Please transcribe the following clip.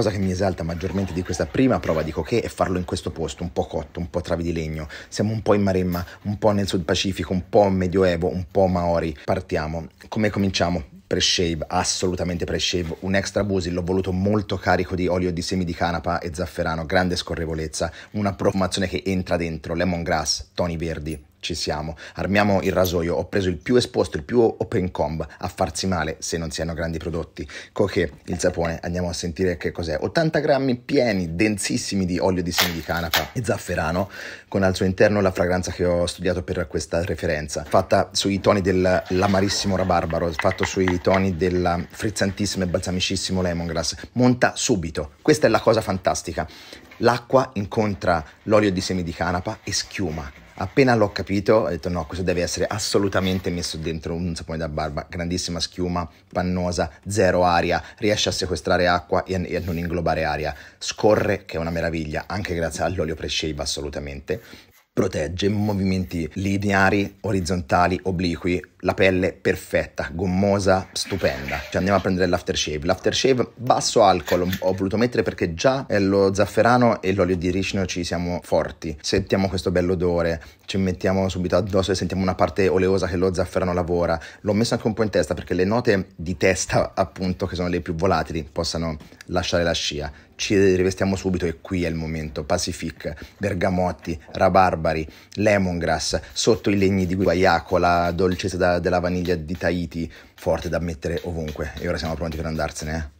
cosa che mi esalta maggiormente di questa prima prova di Coché è farlo in questo posto, un po' cotto, un po' travi di legno. Siamo un po' in Maremma, un po' nel Sud Pacifico, un po' Medioevo, un po' Maori. Partiamo. Come cominciamo? pre-shave, assolutamente pre-shave, un extra busi, l'ho voluto molto carico di olio di semi di canapa e zafferano, grande scorrevolezza, una profumazione che entra dentro, lemongrass, toni verdi, ci siamo, armiamo il rasoio, ho preso il più esposto, il più open comb a farsi male se non si hanno grandi prodotti. Coché il sapone, andiamo a sentire che cos'è. 80 grammi pieni, densissimi di olio di semi di canapa e zafferano, con al suo interno la fragranza che ho studiato per questa referenza, fatta sui toni dell'amarissimo rabarbaro, fatto sui toni del frizzantissimo e balsamicissimo lemongrass. Monta subito, questa è la cosa fantastica. L'acqua incontra l'olio di semi di canapa e schiuma Appena l'ho capito, ho detto no, questo deve essere assolutamente messo dentro un sapone da barba, grandissima schiuma, pannosa, zero aria, riesce a sequestrare acqua e a, non inglobare aria, scorre, che è una meraviglia, anche grazie all'olio pre-shave assolutamente, protegge movimenti lineari, orizzontali, obliqui, la pelle perfetta, gommosa, stupenda. Cioè andiamo a prendere l'aftershave. L'aftershave basso alcol ho voluto mettere perché già eh, lo zafferano e l'olio di ricino ci siamo forti. Sentiamo questo bello odore, ci mettiamo subito addosso e sentiamo una parte oleosa che lo zafferano lavora. L'ho messo anche un po' in testa perché le note di testa, appunto, che sono le più volatili, possano lasciare la scia. Ci rivestiamo subito e qui è il momento. Pacific, bergamotti, rabarbari, lemongrass, sotto i legni di guaiacola, dolcezza da della, vaniglia di Tahiti, forte da mettere ovunque. E ora siamo pronti per andarsene. Eh.